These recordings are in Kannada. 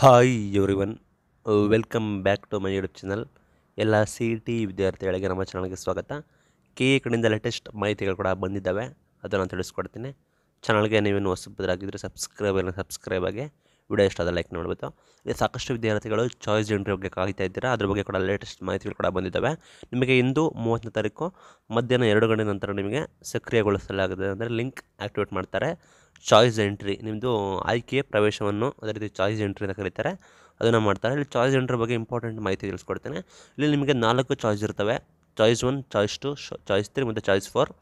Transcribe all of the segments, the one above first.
hi everyone welcome back to my YouTube channel ಎಲ್ಲ ಸಿ ಟಿ e ವಿದ್ಯಾರ್ಥಿಗಳಿಗೆ ನಮ್ಮ ಚಾನಲ್ಗೆ ಸ್ವಾಗತ ಕೆ ಎ e ಕಡೆಯಿಂದ ಲೇಟೆಸ್ಟ್ ಮಾಹಿತಿಗಳು ಕೂಡ ಬಂದಿದ್ದಾವೆ ಅದನ್ನು ತಿಳಿಸ್ಕೊಡ್ತೀನಿ ಚಾನಲ್ಗೆ ನೀವೇನು ಹೊಸಬರಾಗಿದ್ದರೆ ಸಬ್ಸ್ಕ್ರೈಬ್ ಸಬ್ಸ್ಕ್ರೈಬ್ ಆಗಿ ವಿಡಿಯೋ ಇಷ್ಟ ಅದ ಲೈಕ್ ನೋಡ್ಬೋದು ಸಾಕಷ್ಟು ವಿದ್ಯಾರ್ಥಿಗಳು ಚಾಯ್ಸ್ ಎಂಟ್ರಿ ಬಗ್ಗೆ ಕಾಯ್ತಾ ಇದ್ದೀರಾ ಅದ್ರ ಬಗ್ಗೆ ಕೂಡ ಲೇಟೆಸ್ಟ್ ಮಾಹಿತಿಗಳು ಕೂಡ ಬಂದಿದ್ದಾವೆ ನಿಮಗೆ ಇಂದು ಮೂವತ್ತನೇ ತಾರೀಕು ಮಧ್ಯಾಹ್ನ ಎರಡು ಗಂಟೆ ನಂತರ ನಿಮಗೆ ಸಕ್ರಿಯಗೊಳಿಸಲಾಗಿದೆ ಅಂದರೆ ಲಿಂಕ್ ಆ್ಯಕ್ಟಿವೇಟ್ ಮಾಡ್ತಾರೆ ಚಾಯ್ಸ್ ಎಂಟ್ರಿ ನಿಮ್ಮದು ಆಯ್ಕೆಯ ಪ್ರವೇಶವನ್ನು ಅದೇ ರೀತಿ ಚಾಯ್ಸ್ ಎಂಟ್ರಿ ಅಂತ ಕರೀತಾರೆ ಅದನ್ನು ಮಾಡ್ತಾರೆ ಇಲ್ಲಿ ಚಾಯ್ಸ್ ಎಂಟ್ರಿ ಬಗ್ಗೆ ಇಂಪಾರ್ಟೆಂಟ್ ಮಾಹಿತಿ ತಿಳಿಸ್ಕೊಡ್ತೇನೆ ಇಲ್ಲಿ ನಿಮಗೆ ನಾಲ್ಕು ಚಾಯ್ಸ್ ಇರ್ತವೆ choice one choice two choice three ಮತ್ತು ಚಾಯ್ಸ್ ಫೋರ್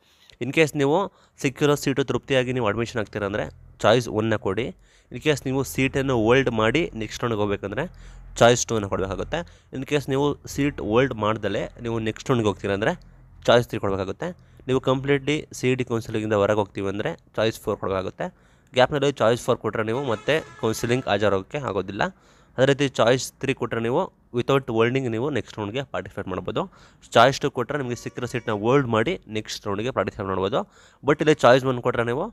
ಇನ್ ಕೇಸ್ ನೀವು ಸಿಕ್ಕಿರೋ ಸೀಟು ತೃಪ್ತಿಯಾಗಿ ನೀವು ಅಡ್ಮಿಷನ್ ಆಗ್ತೀರಂದರೆ ಚಾಯ್ಸ್ ಒನ್ನ ಕೊಡಿ ಇನ್ ಕೇಸ್ ನೀವು ಸೀಟನ್ನು ಓಲ್ಡ್ ಮಾಡಿ ನೆಕ್ಸ್ಟ್ ರೌಂಡ್ಗೆ ಹೋಗ್ಬೇಕಂದ್ರೆ ಚಾಯ್ಸ್ ಟೂನ ಕೊಡಬೇಕಾಗುತ್ತೆ ಇನ್ ಕೇಸ್ ನೀವು ಸೀಟ್ ಓಲ್ಡ್ ಮಾಡ್ದಲೇ ನೀವು ನೆಕ್ಸ್ಟ್ ರೌಂಡ್ಗೆ ಹೋಗ್ತೀರಾ ಅಂದರೆ ಚಾಯ್ಸ್ ತ್ರೀ ಕೊಡಬೇಕಾಗುತ್ತೆ ನೀವು ಕಂಪ್ಲೀಟ್ಲಿ ಸಿ ಡಿ ಕೌನ್ಸಿಲಿಂಗಿಂದ ಹೊರಗೆ ಹೋಗ್ತೀವಿ ಅಂದರೆ ಚಾಯ್ಸ್ ಫೋರ್ ಕೊಡಬೇಕಾಗುತ್ತೆ ಗ್ಯಾಪ್ನಲ್ಲಿ ಚಾಯ್ಸ್ ಫೋರ್ ಕೊಟ್ಟರೆ ನೀವು ಮತ್ತೆ ಕೌನ್ಸಿಲಿಂಗ್ ಹಾಜರಾಗೋಕ್ಕೆ ಆಗೋದಿಲ್ಲ ಅದೇ ರೀತಿ ಚಾಯ್ಸ್ ತ್ರೀ ಕೊಟ್ಟರೆ ನೀವು ವಿತೌಟ್ ಓಲ್ಡಿಂಗ್ ನೀವು ನೆಕ್ಸ್ಟ್ ರೌಂಡ್ಗೆ ಪಾರ್ಟಿಸಿಪೇಟ್ ಮಾಡ್ಬೋದು ಚಾಯ್ಸ್ ಟು ಕೊಟ್ಟರೆ ನಿಮಗೆ ಸಿಕ್ಕಿರೋ ಸೀಟ್ನ ಓಲ್ಡ್ ಮಾಡಿ ನೆಕ್ಸ್ಟ್ ರೌಂಡ್ಗೆ ಪಾರ್ಟಿಸಿಪೇಟ್ ಮಾಡ್ಬೋದು ಬಟ್ ಇಲ್ಲಿ ಚಾಯ್ಸ್ ಬಂದು ಕೊಟ್ಟರೆ ನೀವು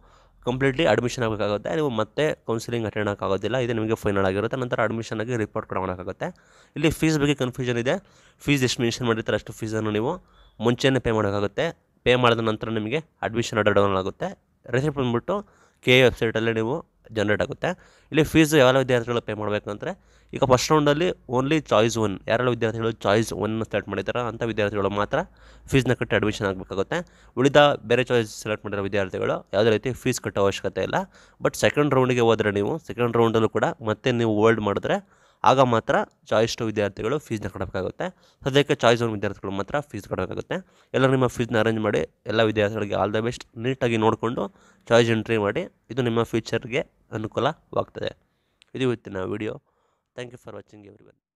ಕಂಪ್ಲೀಟ್ಲಿ ಅಡ್ಮಿಷನ್ ಆಗಬೇಕಾಗುತ್ತೆ ನೀವು ಮತ್ತೆ ಕೌನ್ಸಿಲಿಂಗ್ ಅಟೆಂಡ್ ಹಾಕೋದಿಲ್ಲ ಇದು ನಿಮಗೆ ಫೈನಲ್ ಆಗಿರುತ್ತೆ ನಂತರ ಅಡ್ಮಿಷನ್ ಆಗಿ ರಿಪೋರ್ಟ್ ಕೂಡ ಮಾಡೋಕ್ಕಾಗುತ್ತೆ ಇಲ್ಲಿ ಫೀಸ್ ಬಗ್ಗೆ ಕನ್ಫ್ಯೂಷನ್ ಇದೆ ಫೀಸ್ ಎಷ್ಟು ಮೆನ್ಷನ್ ಮಾಡಿರ್ತಾರೆ ಅಷ್ಟು ಫೀಸನ್ನು ನೀವು ಮುಂಚೆನೇ ಪೇ ಮಾಡೋಕ್ಕಾಗುತ್ತೆ ಪೇ ಮಾಡಿದ ನಂತರ ನಿಮಗೆ ಅಡ್ಮಿಷನ್ ಆರ್ಡರ್ ಡೌನ್ ಆಗುತ್ತೆ ರೆಸಿಪ್ಟ್ ಬಂದುಬಿಟ್ಟು ಕೆ ಎ ವೆಬ್ಸೈಟಲ್ಲಿ ನೀವು ಜನ್ರೇಟ್ ಆಗುತ್ತೆ ಇಲ್ಲಿ ಫೀಸ್ ಯಾವೆಲ್ಲ ವಿದ್ಯಾರ್ಥಿಗಳು ಪೇ ಮಾಡಬೇಕಂದ್ರೆ ಈಗ ಫಸ್ಟ್ ರೌಂಡಲ್ಲಿ ಓನ್ಲಿ ಚಾಯ್ಸ್ ಒನ್ ಯಾರೆಲ್ಲ ವಿದ್ಯಾರ್ಥಿಗಳು ಚಾಯ್ಸ್ ಒನ್ ಸೆಲೆಕ್ಟ್ ಮಾಡಿದ್ದಾರೆ ಅಂಥ ವಿದ್ಯಾರ್ಥಿಗಳು ಮಾತ್ರ ಫೀಸ್ನ ಕಟ್ಟಿ ಅಡ್ಮಿಷನ್ ಆಗಬೇಕಾಗುತ್ತೆ ಉಳಿದ ಬೇರೆ ಚಾಯ್ಸ್ ಸೆಲೆಕ್ಟ್ ಮಾಡಿರೋ ವಿದ್ಯಾರ್ಥಿಗಳು ಯಾವುದೇ ರೀತಿ ಫೀಸ್ ಕಟ್ಟೋ ಅವಶ್ಯಕತೆ ಇಲ್ಲ ಬಟ್ ಸೆಕೆಂಡ್ ರೌಂಡಿಗೆ ಹೋದರೆ ನೀವು ಸೆಕೆಂಡ್ ರೌಂಡಲ್ಲೂ ಕೂಡ ಮತ್ತೆ ನೀವು ಓಲ್ಡ್ ಮಾಡಿದ್ರೆ ಆಗ ಮಾತ್ರ ಚಾಯ್ಸ್ ವಿದ್ಯಾರ್ಥಿಗಳು ಫೀಸ್ನ ಕಟ್ಟಬೇಕಾಗುತ್ತೆ ಸದ್ಯಕ್ಕೆ ಚಾಯ್ಸ್ ಒನ್ ವಿದ್ಯಾರ್ಥಿಗಳು ಮಾತ್ರ ಫೀಸ್ ಕಟ್ಟಬೇಕಾಗುತ್ತೆ ಎಲ್ಲರೂ ನಿಮ್ಮ ಫೀಸ್ನ ಅರೇಂಜ್ ಮಾಡಿ ಎಲ್ಲ ವಿದ್ಯಾರ್ಥಿಗಳಿಗೆ ಆಲ್ ದ ಬೆಸ್ಟ್ ನೀಟಾಗಿ ನೋಡಿಕೊಂಡು ಚಾಯ್ಸ್ ಎಂಟ್ರಿ ಮಾಡಿ ಇದು ನಿಮ್ಮ ಫ್ಯೂಚರ್ಗೆ ಅನುಕೂಲವಾಗ್ತದೆ ಇದು ಇವತ್ತಿನ video thank you for watching every